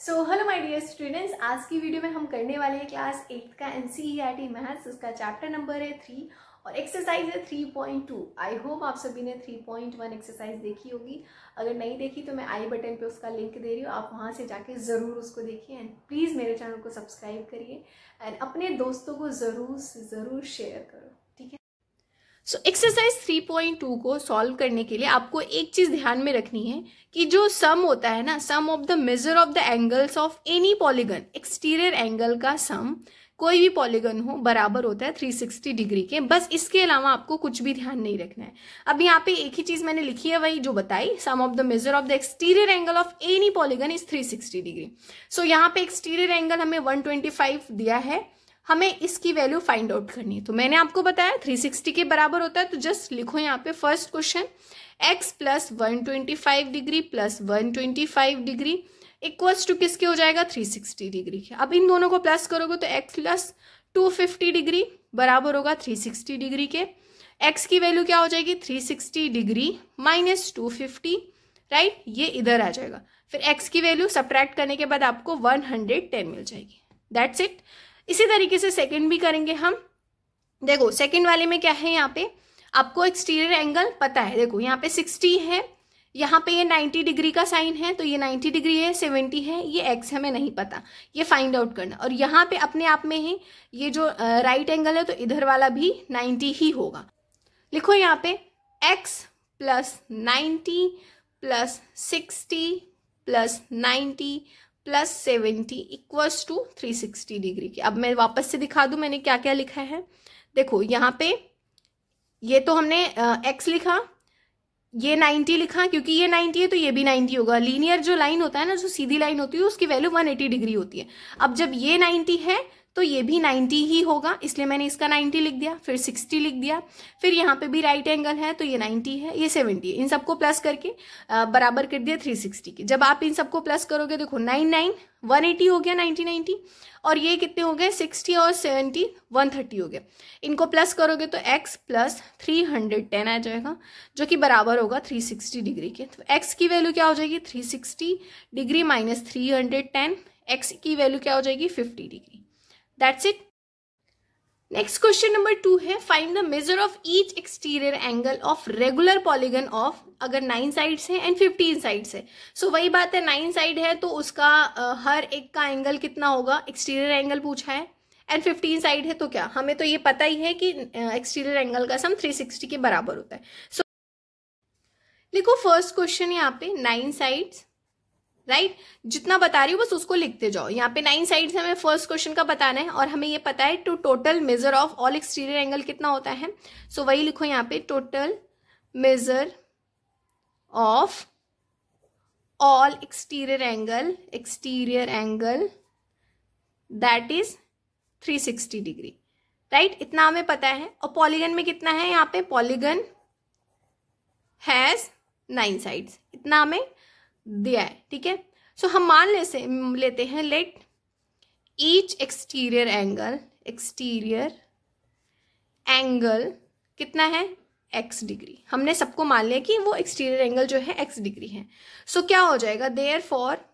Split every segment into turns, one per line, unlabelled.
So hello my dear students आज की video में हम करने वाले हैं क्लास एट्थ का N C E R T maths उसका चैप्टर नंबर है थ्री और एक्सरसाइज है three point two I hope आप सभी ने थ्री पॉइंट वन एक्सरसाइज देखी होगी अगर नहीं देखी तो मैं आई बटन पे उसका लिंक दे रही हूँ आप वहाँ से जाके ज़रूर उसको देखिए एंड प्लीज़ मेरे चैनल को सब्सक्राइब करिए एंड अपने दोस्तों को ज़रूर से ज़रूर शेयर करो सो एक्सरसाइज 3.2 को सॉल्व करने के लिए आपको एक चीज ध्यान में रखनी है कि जो सम होता है ना sum of the measure of the angles of any polygon exterior angle का सम कोई भी पॉलीगन हो बराबर होता है 360 डिग्री के बस इसके अलावा आपको कुछ भी ध्यान नहीं रखना है अब यहाँ पे एक ही चीज मैंने लिखी है वही जो बताई sum of the measure of the exterior angle of any polygon is 360 degree so so, यहाँ पे एक्सटीरियर एंगल हमें 125 दिया है हमें इसकी वैल्यू फाइंड आउट करनी है तो मैंने आपको बताया 360 के बराबर होता है तो जस्ट लिखो यहाँ पे first question x plus one twenty five degree plus one twenty five degree equals to किसके हो जाएगा 360 डिग्री के अब इन दोनों को प्लस करोगे तो x plus two fifty degree बराबर होगा 360 डिग्री के x की वैल्यू क्या हो जाएगी 360 degree minus two fifty right ये इधर आ जाएगा फिर x की वैल्यू सब्ट्रैक्ट करने के बाद आपको 110 मिल जाएगी दैट्स इट इसी तरीके से सेकेंड भी करेंगे हम देखो सेकेंड वाले में क्या है यहाँ पे आपको एक्सटीरियर एंगल पता है देखो यहाँ पे सिक्सटी है यहाँ पे ये नाइन्टी डिग्री का साइन है तो ये नाइन्टी डिग्री है सेवेंटी है ये एक्स हमें नहीं पता ये फाइंड आउट करना और यहाँ पे अपने आप में ही ये जो राइट एंगल है तो इधर वाला भी नाइन्टी ही होगा लिखो यहाँ पे x plus ninety plus sixty plus ninety plus seventy equals to three sixty degree की अब मैं वापस से दिखा दूं मैंने क्या क्या लिखा है देखो यहाँ पे ये तो हमने एक्स लिखा ये नाइन्टी लिखा क्योंकि ये नाइन्टी है तो ये भी नाइन्टी होगा लीनियर जो लाइन होता है ना जो सीधी लाइन होती है उसकी वैल्यू वन एटी डिग्री होती है अब जब ये नाइन्टी है तो ये भी 90 ही होगा इसलिए मैंने इसका 90 लिख दिया फिर 60 लिख दिया फिर यहाँ पे भी राइट एंगल है तो ये 90 है ये 70 है इन सबको प्लस करके बराबर कर दिया 360 के जब आप इन सबको प्लस करोगे देखो 99 180 हो गया 90 90 और ये कितने हो गए 60 और 70 130 हो गया इनको प्लस करोगे तो x प्लस थ्री आ जाएगा जो कि बराबर होगा थ्री डिग्री के तो एक्स की वैल्यू क्या हो जाएगी three degree minus three x की वैल्यू क्या हो जाएगी fifty degree that's it next question number two है find the measure of each exterior angle of regular polygon of अगर नाइन साइड्स है एंड फिफ्टीन साइड्स है सो so, वही बात है नाइन साइड है तो उसका uh, हर एक का एंगल कितना होगा एक्सटीरियर एंगल पूछा है एंड फिफ्टीन साइड है तो क्या हमें तो ये पता ही है कि एक्सटीरियर uh, एंगल का सम थ्री सिक्सटी के बराबर होता है सो so, लिखो फर्स्ट क्वेश्चन यहाँ पे नाइन साइड्स राइट right? जितना बता रही हूँ बस उसको लिखते जाओ यहाँ पे नाइन साइड हमें फर्स्ट क्वेश्चन का बताना है और हमें ये पता है to total measure of all exterior angle कितना होता है सो so, वही लिखो यहाँ पे total measure of all exterior angle exterior angle that is 360 degree right इतना हमें पता है और पॉलीगन में कितना है यहाँ पे पॉलीगन हैज नाइन साइड्स इतना हमें दिया है ठीक है सो हम मान ले से लेते हैं let each exterior angle exterior angle कितना है एक्स डिग्री हमने सबको मान लिया कि वो एक्सटीरियर एंगल जो है एक्स डिग्री है सो so, क्या हो जाएगा therefore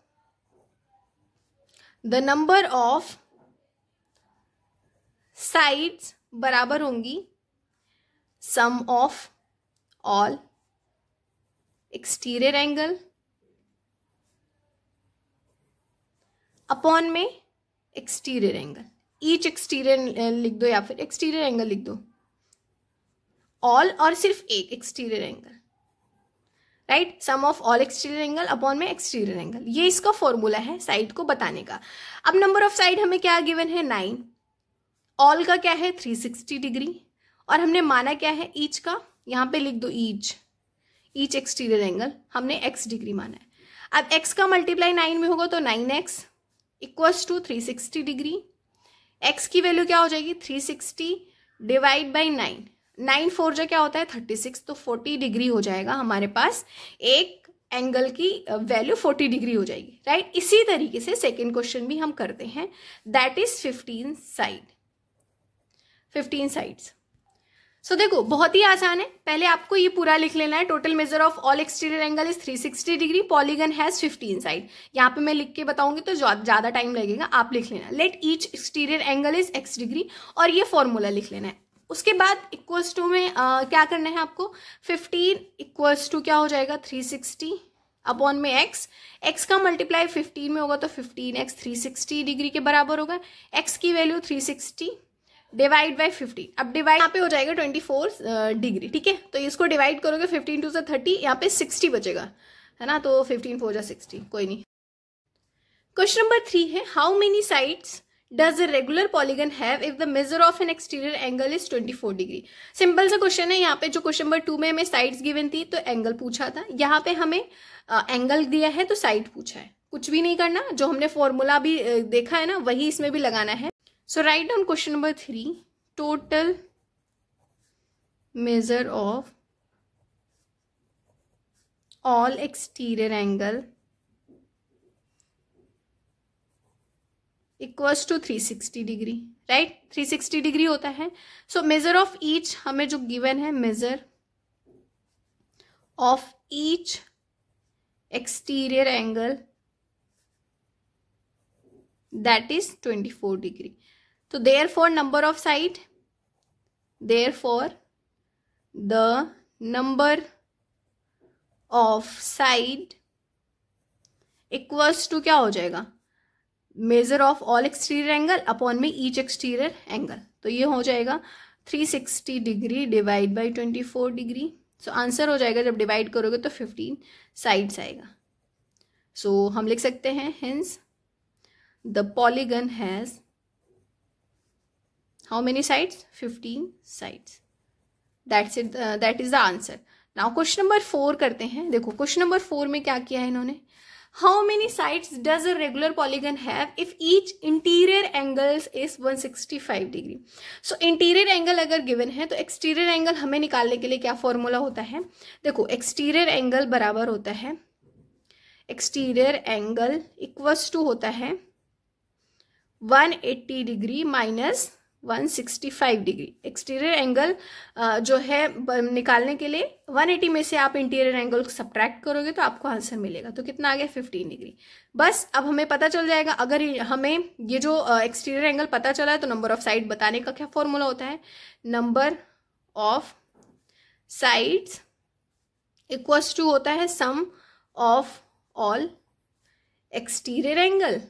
the number of sides बराबर होंगी sum of all exterior angle upon में एक्सटीरियर एंगल ईच एक्सटीरियर लिख दो या फिर एक्सटीरियर एंगल लिख दो ऑल और सिर्फ एक exterior angle right sum of all exterior angle upon में एक्सटीरियर एंगल ये इसका फॉर्मूला है साइड को बताने का अब नंबर ऑफ साइड हमें क्या गिवन है नाइन ऑल का क्या है थ्री सिक्सटी डिग्री और हमने माना क्या है ईच का यहाँ पे लिख दो ईच ईच एक्सटीरियर एंगल हमने एक्स डिग्री माना है अब एक्स का मल्टीप्लाई नाइन में होगा तो nine x equals to three sixty degree x की वैल्यू क्या हो जाएगी three sixty divide by nine nine four जो क्या होता है थर्टी सिक्स तो फोर्टी डिग्री हो जाएगा हमारे पास एक एंगल की वैल्यू फोर्टी डिग्री हो जाएगी राइट इसी तरीके से सेकेंड क्वेश्चन भी हम करते हैं that is fifteen side fifteen sides so so, देखो बहुत ही आसान है पहले आपको ये पूरा लिख लेना है total measure of all exterior angle is 360 degree polygon has 15 side यहाँ पे मैं लिख के बताऊंगी तो ज्यादा टाइम लगेगा आप लिख लेना let each exterior angle is x degree और ये फॉर्मूला लिख लेना है उसके बाद इक्वल्स टू में आ, क्या करना है आपको फिफ्टीन इक्वल्स टू क्या हो जाएगा सिक्सटी अपॉन में x x का मल्टीप्लाई 15 में होगा तो 15x 360 डिग्री के बराबर होगा x की value sixty divide by fifty अब डिवाइड यहाँ पे हो जाएगा ट्वेंटी फोर डिग्री ठीक है तो इसको डिवाइड करोगे फिफ्टीन टू से थर्टी यहाँ पे सिक्सटी बचेगा है ना तो फिफ्टीन फोर या सिक्सटी कोई नहीं क्वेश्चन नंबर थ्री है how many sides does a regular polygon have if the measure of an exterior angle is 24 degree simple सा क्वेश्चन है यहाँ पे जो क्वेश्चन नंबर टू में हमें साइड्स गिवन थी तो एंगल पूछा था यहाँ पे हमें एंगल uh, दिया है तो साइड पूछा है कुछ भी नहीं करना जो हमने फॉर्मूला भी uh, देखा है ना वही इसमें भी लगाना है so write down question number three total measure of all exterior angle equals to three sixty degree right three sixty degree होता है सो मेजर ऑफ ईच हमें जो गिवन है measure of each exterior angle that is twenty four degree तो therefore number of side therefore the number of side equals to क्या हो जाएगा measure of all exterior angle upon में each exterior angle तो ये हो जाएगा 360 डिग्री divide by 24 degree so answer हो जाएगा जब डिवाइड करोगे तो 15 साइड्स आएगा सो so, हम लिख सकते हैं hence the polygon has how many sides fifteen sides that's it uh, that is the now question number four करते हैं देखो क्वेश्चन नंबर फोर में क्या किया है इन्होंने how many sides does a regular polygon have if each interior angles is 165 degree so interior angle अगर given है तो एक्सटीरियर एंगल हमें निकालने के लिए क्या फॉर्मूला होता है देखो एक्सटीरियर एंगल बराबर होता है एक्सटीरियर एंगल इक्वल्स टू होता है one eighty degree minus 165 degree exterior angle जो है निकालने के लिए 180 में से आप इंटीरियर एंगल को सब्ट्रैक्ट करोगे तो आपको आंसर मिलेगा तो कितना आ गया 15 डिग्री बस अब हमें पता चल जाएगा अगर हमें ये जो एक्सटीरियर एंगल पता चला है तो नंबर ऑफ साइड बताने का क्या फॉर्मूला होता है number of sides equals to होता है sum of all exterior angle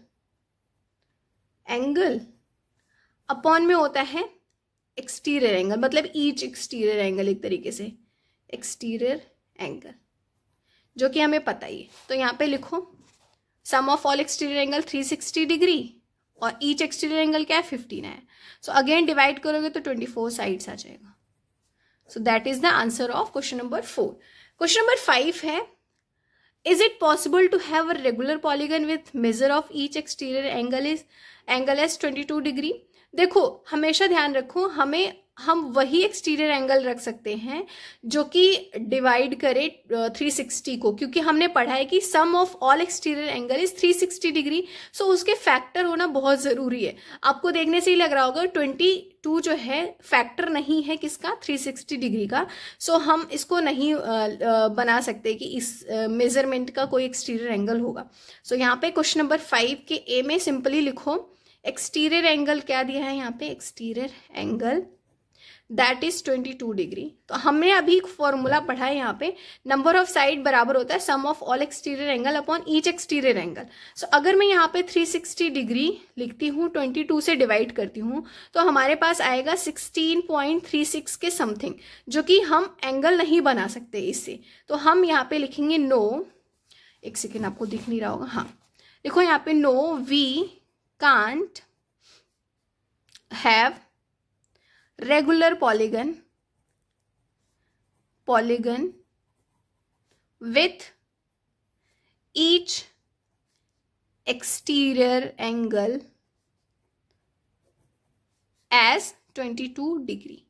angle upon में होता है एक्सटीरियर एंगल मतलब ईच एक्सटीरियर एंगल एक तरीके से एक्सटीरियर एंगल जो कि हमें पता ही है तो यहाँ पे लिखो sum of all exterior angle 360 degree और ईच एक्सटीरियर एंगल क्या है 15 है सो अगेन डिवाइड करोगे तो 24 साइड्स आ जाएगा so that is the answer of question number four question number five is it possible to have a regular polygon with measure of each exterior angle is angle angle twenty two degree देखो हमेशा ध्यान रखो हमें हम वही exterior angle रख सकते हैं जो कि डिवाइड करे 360 को क्योंकि हमने पढ़ा है कि sum of all exterior angle is 360 degree so उसके फैक्टर होना बहुत ज़रूरी है आपको देखने से ही लग रहा होगा 22 जो है फैक्टर नहीं है किसका 360 डिग्री का सो so, हम इसको नहीं बना सकते कि इस मेजरमेंट का कोई एक्सटीरियर एंगल होगा सो so, यहाँ पे क्वेश्चन नंबर फाइव के ए में सिंपली लिखो एक्सटीरियर एंगल क्या दिया है यहाँ पे exterior angle that is twenty two degree तो हमने अभी एक फॉर्मूला पढ़ा है यहाँ पे नंबर ऑफ साइड बराबर होता है sum of all exterior angle upon each exterior angle so अगर मैं यहाँ पे थ्री सिक्सटी डिग्री लिखती हूँ ट्वेंटी टू से डिवाइड करती हूँ तो हमारे पास आएगा सिक्सटीन पॉइंट थ्री सिक्स के समथिंग जो कि हम एंगल नहीं बना सकते इससे तो हम यहाँ पे लिखेंगे नो no, एक सेकेंड आपको दिख नहीं रहा होगा हाँ देखो यहाँ पे no we can't have regular polygon polygon with each exterior angle as 22 degree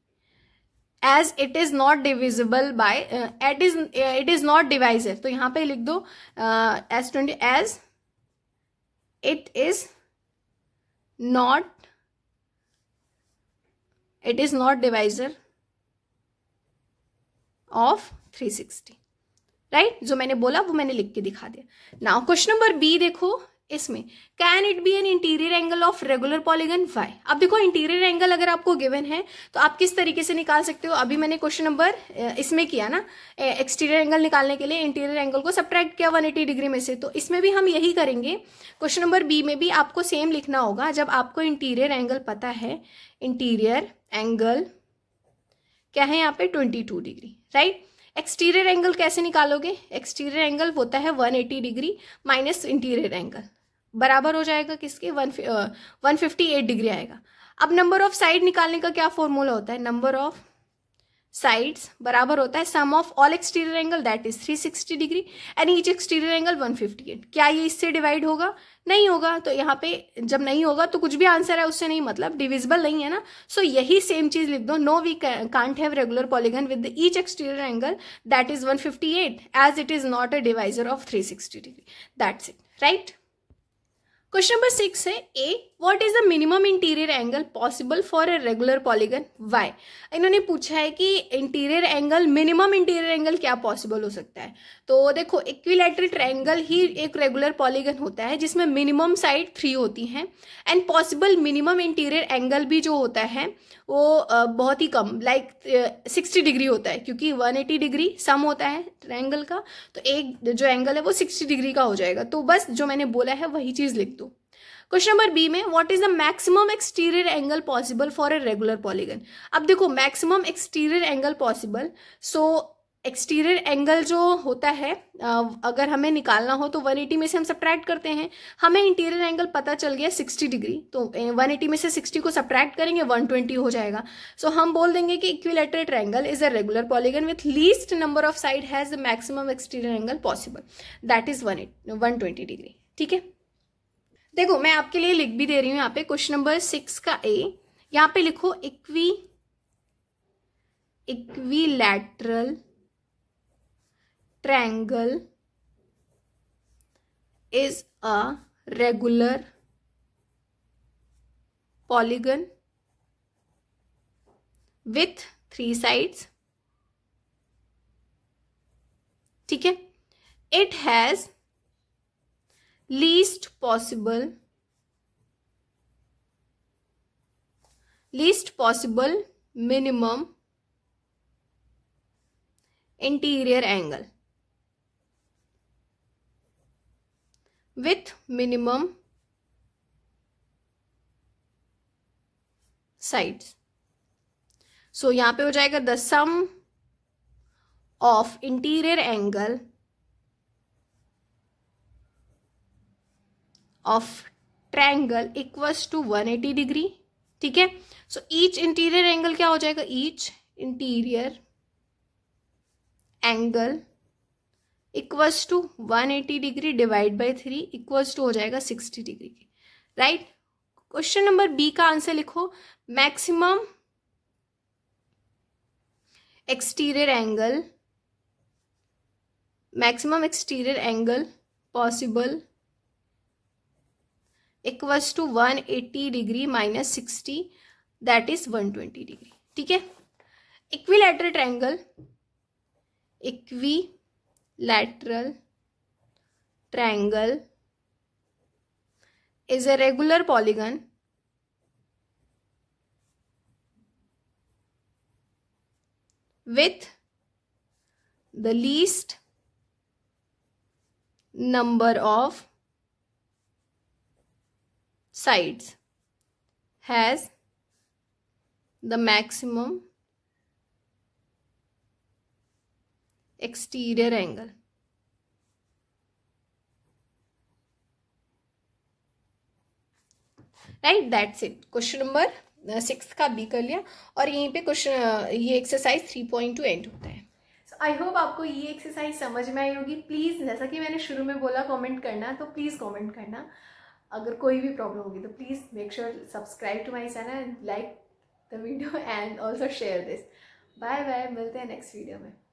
as it is not divisible by uh, it is uh, it is not divisive तो यहाँ पे लिख दो uh, as 20 as it is not it is not divisor of 360 right right? जो मैंने बोला वो मैंने लिख के दिखा दिया नाउ क्वेश्चन नंबर बी देखो इसमें can it be an interior angle of regular polygon why अब देखो इंटीरियर एंगल अगर आपको गिवन है तो आप किस तरीके से निकाल सकते हो अभी मैंने क्वेश्चन नंबर इसमें किया ना एक्सटीरियर एंगल निकालने के लिए इंटीरियर एंगल को सब्ट्रैक्ट किया 180 डिग्री में से तो इसमें भी हम यही करेंगे क्वेश्चन नंबर बी में भी आपको सेम लिखना होगा जब आपको इंटीरियर एंगल पता है इंटीरियर एंगल क्या है यहाँ पे twenty two degree right exterior angle कैसे निकालोगे एक्सटीरियर एंगल होता है 180 डिग्री माइनस इंटीरियर एंगल बराबर हो जाएगा किसके one one fifty eight degree आएगा अब नंबर ऑफ साइड निकालने का क्या फॉर्मूला होता है नंबर ऑफ साइड्स बराबर होता है sum of all exterior angle that is 360 degree and each exterior angle 158 क्या ये इससे डिवाइड होगा नहीं होगा तो यहाँ पे जब नहीं होगा तो कुछ भी आंसर है उससे नहीं मतलब डिविजिबल नहीं है ना सो so, यही सेम चीज लिख दो no we can't have regular polygon with each exterior angle that is 158 as it is not a divisor of 360 degree that's it right question number six है A what is the minimum interior angle possible for a regular polygon why इन्होंने पूछा है कि interior angle minimum interior angle क्या possible हो सकता है तो देखो इक्विलेटरल ट्रायंगल ही एक रेगुलर पॉलीगन होता है जिसमें मिनिमम साइड थ्री होती हैं and possible minimum interior angle भी जो होता है वो बहुत ही कम लाइक सिक्सटी डिग्री होता है क्योंकि वन एटी डिग्री सम होता है ट्रायंगल का तो एक जो एंगल है वो सिक्सटी डिग्री का हो जाएगा तो बस जो मैंने बोला है वही चीज़ लिख दो क्वेश्चन नंबर बी में what is the maximum exterior angle possible for a regular polygon अब देखो maximum exterior angle possible so exterior angle जो होता है अगर हमें निकालना हो तो 180 में से हम सब्ट्रैक्ट करते हैं हमें इंटीरियर एंगल पता चल गया 60 डिग्री तो 180 में से 60 को सब्ट्रैक्ट करेंगे 120 हो जाएगा सो so, हम बोल देंगे कि equilateral angle is a regular polygon with least number of side has the maximum exterior angle possible that is one one degree ठीक है देखो मैं आपके लिए लिख भी दे रही हूं यहां पे क्वेश्चन नंबर सिक्स का ए यहां पे लिखो इक्वी equilateral triangle is a regular polygon with three sides ठीक है it has least possible least possible minimum interior angle with minimum sides so so, यहाँ पे हो जाएगा the sum of interior angle of triangle equals to 180 degree ठीक है so each interior angle क्या हो जाएगा each interior angle equals to 180 degree divide by three equals to हो जाएगा 60 degree right question number B का आंसर लिखो maximum exterior angle maximum exterior angle possible equals to one eighty degree minus sixty that is one twenty degree ठीक है equilateral triangle equilateral triangle is a regular polygon with the least number of sides has the maximum exterior angle. Right that's it question number six का B कर लिया और यहीं पे क्वेश्चन ये exercise three point two end होता है आई होप आपको ये एक्सरसाइज समझ में आई होगी प्लीज़ जैसा कि मैंने शुरू में बोला कमेंट करना तो प्लीज़ कमेंट करना अगर कोई भी प्रॉब्लम होगी तो please make sure subscribe to my channel and like the video and also share this bye bye मिलते हैं नेक्स्ट वीडियो में